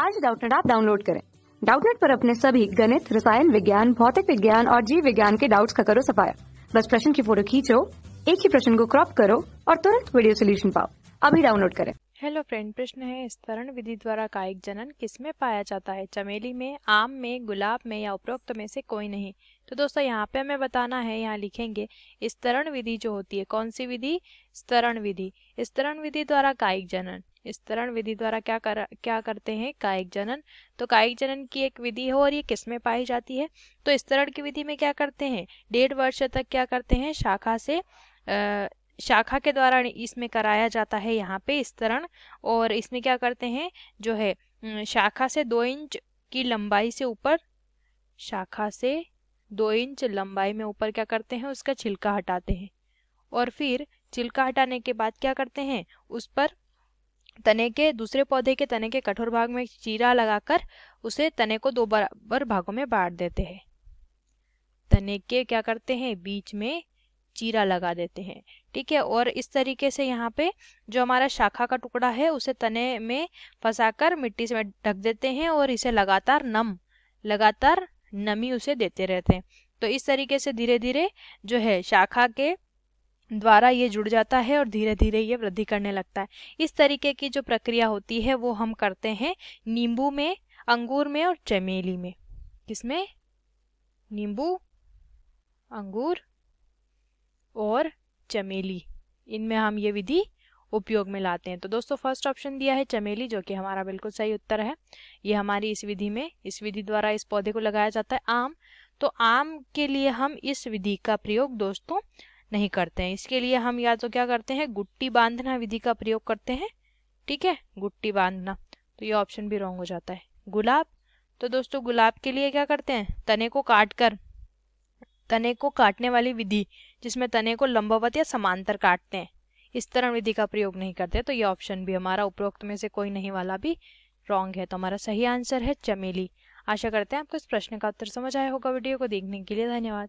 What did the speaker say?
आज डाउटनेट आप डाउनलोड करें डाउटनेट पर अपने सभी गणित रसायन विज्ञान भौतिक विज्ञान और जीव विज्ञान के डाउट्स का करो सफाया बस प्रश्न की फोटो खींचो एक ही प्रश्न को क्रॉप करो और तुरंत वीडियो सोल्यूशन पाओ अभी डाउनलोड करें हेलो फ्रेंड प्रश्न है स्तरण विधि द्वारा कायिक जनन किस में पाया जाता है चमेली में आम में गुलाब में या उपरोक्त में से कोई नहीं तो दोस्तों यहाँ पे हमें बताना है यहाँ लिखेंगे स्तरण विधि जो होती है कौन सी विधि स्तरण विधि स्तरण विधि द्वारा कायिक जनन स्तरण विधि द्वारा क्या कर क्या करते हैं कायिक जनन तो कायिक जनन की एक विधि है और ये किस में पाई जाती है तो स्तरण की विधि में क्या करते हैं डेढ़ वर्ष तक क्या करते हैं शाखा से आ, शाखा के द्वारा इसमें कराया जाता है यहाँ पे स्तरण और इसमें क्या करते हैं जो है शाखा से दो इंच की लंबाई से ऊपर शाखा से दो इंच लंबाई में ऊपर क्या करते हैं उसका छिलका हटाते हैं और फिर छिलका हटाने के बाद क्या करते हैं उस पर तने के दूसरे पौधे के तने के कठोर भाग में चीरा लगाकर उसे तने को दो बराबर भागों में बांट देते हैं तने के क्या करते हैं बीच में चीरा लगा देते हैं ठीक है और इस तरीके से यहाँ पे जो हमारा शाखा का टुकड़ा है उसे तने में फंसाकर मिट्टी से ढक देते हैं और इसे लगातार नम लगातार नमी उसे देते रहते हैं तो इस तरीके से धीरे धीरे जो है शाखा के द्वारा ये जुड़ जाता है और धीरे धीरे ये वृद्धि करने लगता है इस तरीके की जो प्रक्रिया होती है वो हम करते हैं नींबू में अंगूर में और चमेली में किसमें नींबू अंगूर और चमेली इनमें हम ये विधि उपयोग में लाते हैं तो दोस्तों फर्स्ट ऑप्शन दिया है चमेली जो कि हमारा बिल्कुल सही उत्तर है ये हमारी इस विधि में इस विधि द्वारा इस पौधे को लगाया जाता है आम तो आम के लिए हम इस विधि का प्रयोग दोस्तों नहीं करते हैं इसके लिए हम या तो क्या करते हैं गुट्टी बांधना विधि का प्रयोग करते हैं ठीक है गुट्टी बांधना तो ये ऑप्शन भी रॉन्ग हो जाता है गुलाब तो दोस्तों गुलाब के लिए क्या करते हैं तने को काट कर तने को काटने वाली विधि जिसमें तने को लंबवत या समांतर काटते हैं इस तरह विधि का प्रयोग नहीं करते तो ये ऑप्शन भी हमारा उपरोक्त में से कोई नहीं वाला भी रॉन्ग है तो हमारा सही आंसर है चमेली आशा करते हैं आपको इस प्रश्न का उत्तर समझ आया होगा वीडियो को देखने के लिए धन्यवाद